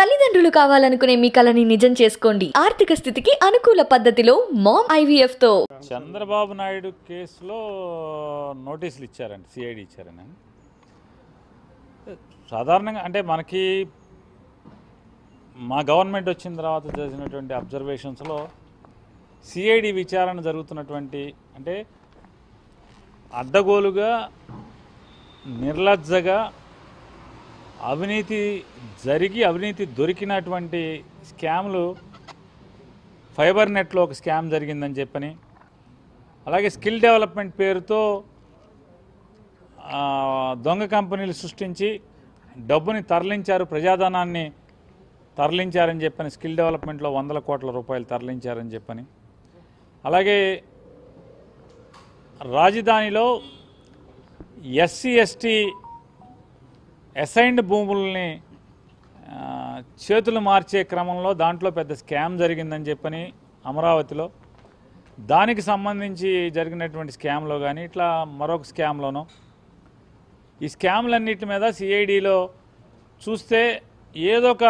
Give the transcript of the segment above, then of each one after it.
తల్లిదండ్రులు కావాలనుకునే మీ కళని నిజం చేసుకోండి ఆర్థిక స్థితికి అనుకూల పద్ధతిలో మామ్ ఐవీఎఫ్ తో చంద్రబాబు నాయుడు కేసులో నోటీసులు ఇచ్చారండి సిఐడి ఇచ్చారని సాధారణంగా అంటే మనకి మా గవర్నమెంట్ వచ్చిన తర్వాత జరిగినటువంటి అబ్జర్వేషన్స్లో సిఐడి విచారణ జరుగుతున్నటువంటి అంటే అడ్డగోలుగా నిర్లజ్జగా అవినీతి జరిగి అవినీతి దొరికినటువంటి స్కామ్లు ఫైబర్ నెట్లో ఒక స్కామ్ జరిగిందని చెప్పని అలాగే స్కిల్ డెవలప్మెంట్ పేరుతో దొంగ కంపెనీలు సృష్టించి డబ్బుని తరలించారు ప్రజాధనాన్ని తరలించారని చెప్పని స్కిల్ డెవలప్మెంట్లో వందల కోట్ల రూపాయలు తరలించారని చెప్పని అలాగే రాజధానిలో ఎస్సీ ఎస్టీ అసైన్డ్ భూముల్ని చేతులు మార్చే క్రమంలో దాంట్లో పెద్ద స్కామ్ జరిగిందని చెప్పని అమరావతిలో దానికి సంబంధించి జరిగినటువంటి స్కామ్లో కానీ ఇట్లా మరొక స్కామ్లోనో ఈ స్కామ్లన్నిటి మీద సిఐడిలో చూస్తే ఏదో ఒక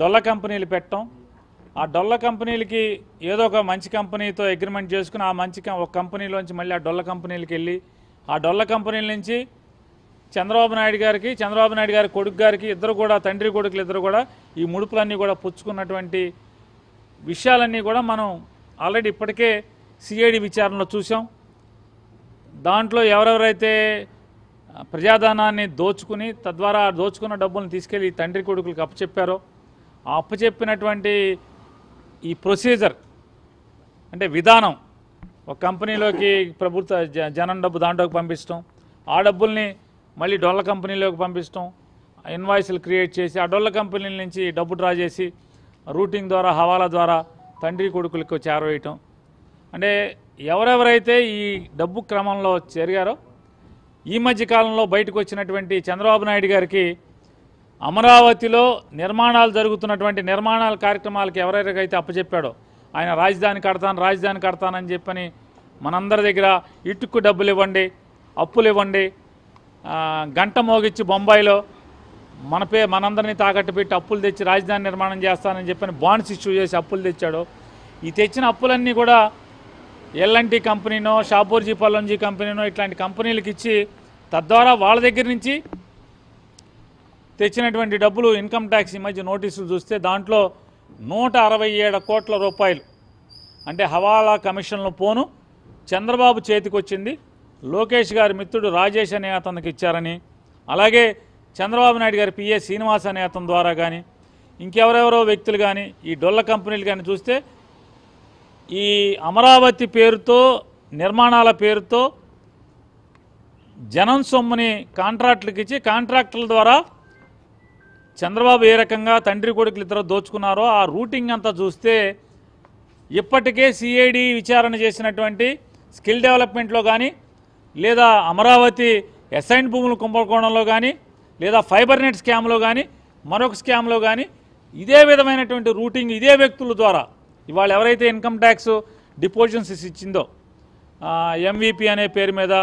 డొల్ల కంపెనీలు పెట్టం ఆ డొల్ల కంపెనీలకి ఏదో ఒక మంచి కంపెనీతో అగ్రిమెంట్ చేసుకుని ఆ మంచి ఒక కంపెనీలోంచి మళ్ళీ ఆ డొల్ల కంపెనీలకి వెళ్ళి ఆ డొల్ల కంపెనీల నుంచి చంద్రబాబు నాయుడు గారికి చంద్రబాబు నాయుడు గారి కొడుకు గారికి ఇద్దరు కూడా తండ్రి కొడుకులు ఇద్దరు కూడా ఈ ముడుపులన్నీ కూడా పుచ్చుకున్నటువంటి విషయాలన్నీ కూడా మనం ఆల్రెడీ ఇప్పటికే సిఐడి విచారణలో చూసాం దాంట్లో ఎవరెవరైతే ప్రజాధనాన్ని దోచుకుని తద్వారా దోచుకున్న డబ్బులను తీసుకెళ్ళి తండ్రి కొడుకులకు అప్పచెప్పారో ఆ అప్పచెప్పినటువంటి ఈ ప్రొసీజర్ అంటే విధానం ఒక కంపెనీలోకి ప్రభుత్వ జనం డబ్బు దాంట్లోకి పంపించడం ఆ డబ్బుల్ని మళ్ళీ డొల్ల కంపెనీలోకి పంపిస్తాం ఇన్వాయిస్లు క్రియేట్ చేసి ఆ డొల్ల కంపెనీల నుంచి డబ్బు డ్రా చేసి రూటింగ్ ద్వారా హవాలా ద్వారా తండ్రి కొడుకులకు చేరవేయటం అంటే ఎవరెవరైతే ఈ డబ్బు క్రమంలో చేరిగారో ఈ మధ్య కాలంలో బయటకు వచ్చినటువంటి చంద్రబాబు నాయుడు గారికి అమరావతిలో నిర్మాణాలు జరుగుతున్నటువంటి నిర్మాణాల కార్యక్రమాలకు ఎవరెవరికైతే అప్పచెప్పాడో ఆయన రాజధాని కడతాను రాజధాని కడతానని చెప్పని మనందరి దగ్గర ఇటుక్కు డబ్బులు ఇవ్వండి అప్పులు ఇవ్వండి గంట మోగిచ్చి బొంబాయిలో మన పే మనందరినీ తాకట్టు పెట్టి అప్పులు తెచ్చి రాజధాని నిర్మాణం చేస్తానని చెప్పని బాండ్స్ ఇష్యూ చేసి అప్పులు తెచ్చాడు ఈ తెచ్చిన అప్పులన్నీ కూడా ఎల్ అండ్ టీ కంపెనీనో షాపూర్జీ పల్లంజీ కంపెనీనో ఇట్లాంటి కంపెనీలకు ఇచ్చి తద్వారా వాళ్ళ దగ్గర నుంచి తెచ్చినటువంటి డబ్బులు ఇన్కమ్ ట్యాక్స్ ఈ మధ్య నోటీసులు చూస్తే దాంట్లో నూట కోట్ల రూపాయలు అంటే హవాలా కమిషన్లు పోను చంద్రబాబు చేతికొచ్చింది లోకేష్ గారి మిత్రుడు రాజేష్ అనే అతనికి ఇచ్చారని అలాగే చంద్రబాబు నాయుడు గారి పిఏ శ్రీనివాస్ అనే అతని ద్వారా కానీ ఇంకెవరెవరో వ్యక్తులు కానీ ఈ డొల్ల కంపెనీలు కానీ చూస్తే ఈ అమరావతి పేరుతో నిర్మాణాల పేరుతో జనం సొమ్ముని కాంట్రాక్టులకు ఇచ్చి కాంట్రాక్టుల ద్వారా చంద్రబాబు ఏ రకంగా తండ్రి కొడుకులు ఇద్దరు దోచుకున్నారో ఆ రూటింగ్ అంతా చూస్తే ఇప్పటికే సిఐడి విచారణ చేసినటువంటి స్కిల్ డెవలప్మెంట్లో కానీ లేదా అమరావతి అసైన్ భూముల కుంభకోణంలో కానీ లేదా ఫైబర్ నెట్ స్కామ్లో కానీ మరొక స్కామ్లో కానీ ఇదే విధమైనటువంటి రూటింగ్ ఇదే వ్యక్తుల ద్వారా ఇవాళ ఎవరైతే ఇన్కమ్ ట్యాక్స్ డిపోజిషన్స్ ఇచ్చిందో ఎంవిపి అనే పేరు మీద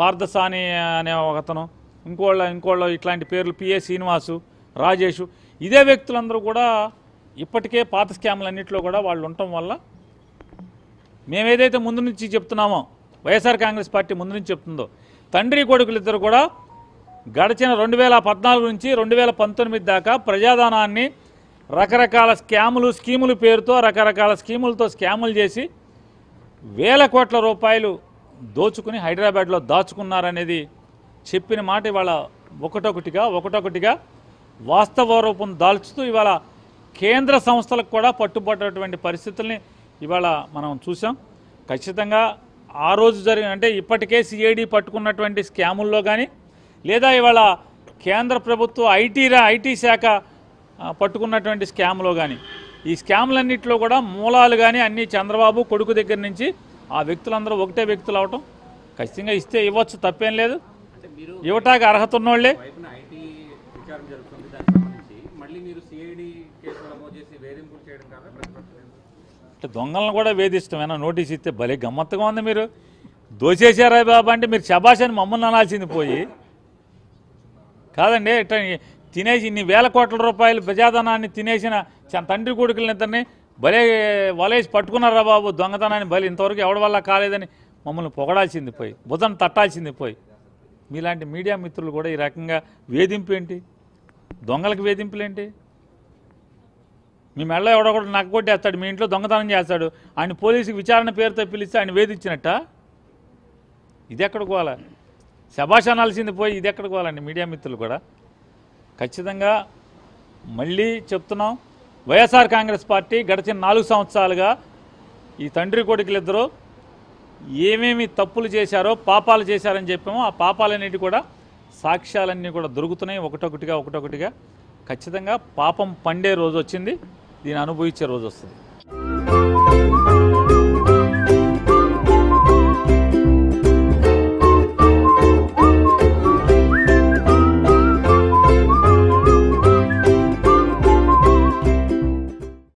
పార్థసాని అనే ఒకతను ఇంకోళ్ళ ఇంకోళ్ళ ఇట్లాంటి పేర్లు పిఏ శ్రీనివాసు రాజేషు ఇదే వ్యక్తులందరూ కూడా ఇప్పటికే పాత స్కామ్లన్నింటిలో కూడా వాళ్ళు ఉండటం వల్ల మేమేదైతే ముందు నుంచి చెప్తున్నామో వైఎస్ఆర్ కాంగ్రెస్ పార్టీ ముందు నుంచి చెప్తుందో తండ్రి కొడుకులిద్దరు కూడా గడిచిన రెండు వేల పద్నాలుగు నుంచి రెండు వేల పంతొమ్మిది దాకా ప్రజాధనాన్ని రకరకాల స్కాములు స్కీములు పేరుతో రకరకాల స్కీములతో స్కాములు చేసి వేల కోట్ల రూపాయలు దోచుకుని హైదరాబాద్లో దాచుకున్నారనేది చెప్పిన మాట ఇవాళ ఒకటొకటిగా ఒకటొకటిగా వాస్తవ రూపం దాల్చుతూ ఇవాళ కేంద్ర సంస్థలకు కూడా పట్టుబడ్డటువంటి పరిస్థితుల్ని ఇవాళ మనం చూసాం ఖచ్చితంగా ఆ రోజు జరిగిన అంటే ఇప్పటికే సిఐడి పట్టుకున్నటువంటి స్కాముల్లో కానీ లేదా ఇవాళ కేంద్ర ప్రభుత్వ ఐటీ ఐటీ శాఖ పట్టుకున్నటువంటి స్కామ్లో కానీ ఈ స్కామ్లన్నింటిలో కూడా మూలాలు కానీ అన్నీ చంద్రబాబు కొడుకు దగ్గర నుంచి ఆ వ్యక్తులందరూ ఒకటే వ్యక్తులు అవటం ఖచ్చితంగా ఇస్తే ఇవ్వచ్చు తప్పేం లేదు ఇవ్వటానికి అర్హత ఉన్నోళ్ళే మళ్ళీ మీరు సిఐడి నమోదు చేసి వేధింపులు చేయడం కాదా అంటే దొంగలను కూడా వేధిస్తామైనా నోటీస్ ఇస్తే భలే గమ్మత్తుగా ఉంది మీరు దోచేశారా బాబా అంటే మీరు శబాషని మమ్మల్ని అనాల్సింది పోయి కాదండి ఇట్లా తినేసి ఇన్ని వేల కోట్ల రూపాయలు ప్రజాధనాన్ని తినేసిన తండ్రి కొడుకులని ఇద్దరిని భలే వలేసి పట్టుకున్నారా బాబు దొంగతనాన్ని బలి ఇంతవరకు ఎవడి వల్ల కాలేదని మమ్మల్ని పొగడాల్సింది పోయి బుధను తట్టాల్సింది పోయి మీలాంటి మీడియా మిత్రులు కూడా ఈ రకంగా వేధింపు ఏంటి దొంగలకు వేధింపులేంటి మీ మెళ్ళ ఎవడో కూడా కొట్టేస్తాడు మీ ఇంట్లో దొంగతనం చేస్తాడు ఆయన పోలీసుకి విచారణ పేరుతో పిలిస్తే ఆయన వేధించినట్ట ఇది ఎక్కడ పోవాలా శభాష్ అనాల్సింది పోయి ఇది ఎక్కడ పోవాలండి మీడియా మిత్రులు కూడా ఖచ్చితంగా మళ్ళీ చెప్తున్నాం వైఎస్ఆర్ కాంగ్రెస్ పార్టీ గడిచిన నాలుగు సంవత్సరాలుగా ఈ తండ్రి కొడుకులిద్దరూ ఏమేమి తప్పులు చేశారో పాపాలు చేశారని చెప్పామో ఆ పాపాలన్నిటి కూడా సాక్ష్యాలన్నీ కూడా దొరుకుతున్నాయి ఒకటొకటిగా ఒకటొకటిగా ఖచ్చితంగా పాపం పండే రోజు వచ్చింది దీన్ని అనుభవించే రోజు వస్తుంది